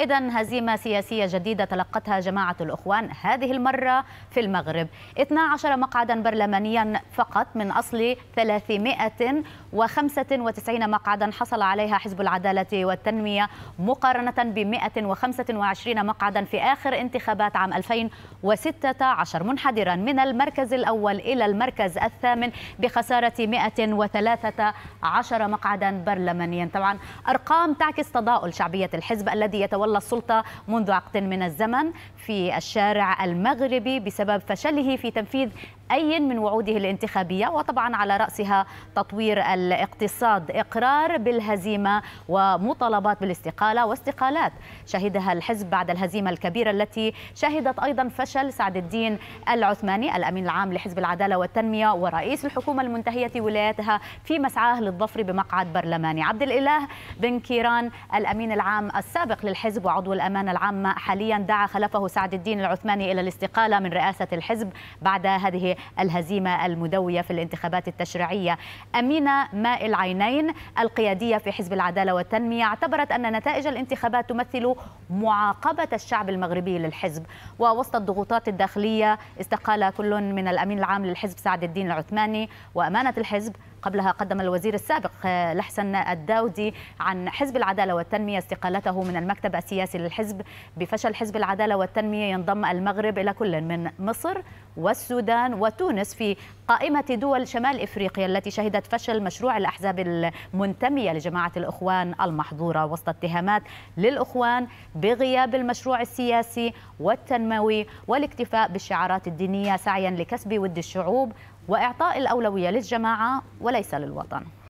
إذا هزيمة سياسية جديدة تلقتها جماعة الأخوان هذه المرة في المغرب 12 مقعدا برلمانيا فقط من أصل 395 مقعدا حصل عليها حزب العدالة والتنمية مقارنة ب 125 مقعدا في آخر انتخابات عام 2016 منحدرا من المركز الأول إلى المركز الثامن بخسارة 113 مقعدا برلمانيا طبعا أرقام تعكس تضاؤل شعبية الحزب الذي يتولى تولى السلطة منذ عقد من الزمن في الشارع المغربي بسبب فشله في تنفيذ أي من وعوده الانتخابية وطبعا على رأسها تطوير الاقتصاد إقرار بالهزيمة ومطالبات بالاستقالة واستقالات شهدها الحزب بعد الهزيمة الكبيرة التي شهدت أيضا فشل سعد الدين العثماني الأمين العام لحزب العدالة والتنمية ورئيس الحكومة المنتهية ولايتها في مسعاه للظفر بمقعد برلماني عبد الإله بن كيران الأمين العام السابق للحزب الحزب وعضو الأمانة العامة حاليا دعا خلفه سعد الدين العثماني إلى الاستقالة من رئاسة الحزب بعد هذه الهزيمة المدوية في الانتخابات التشريعية أمينة ماء العينين القيادية في حزب العدالة والتنمية اعتبرت أن نتائج الانتخابات تمثل معاقبة الشعب المغربي للحزب ووسط الضغوطات الداخلية استقال كل من الأمين العام للحزب سعد الدين العثماني وأمانة الحزب قبلها قدم الوزير السابق آه، لحسن الداودي عن حزب العدالة والتنمية استقالته من المكتب السياسي للحزب بفشل حزب العدالة والتنمية ينضم المغرب إلى كل من مصر والسودان وتونس في قائمة دول شمال إفريقيا التي شهدت فشل مشروع الأحزاب المنتمية لجماعة الإخوان المحظورة وسط اتهامات للإخوان بغياب المشروع السياسي والتنموي والاكتفاء بالشعارات الدينية سعيا لكسب ود الشعوب وإعطاء الأولوية للجماعة وليس للوطن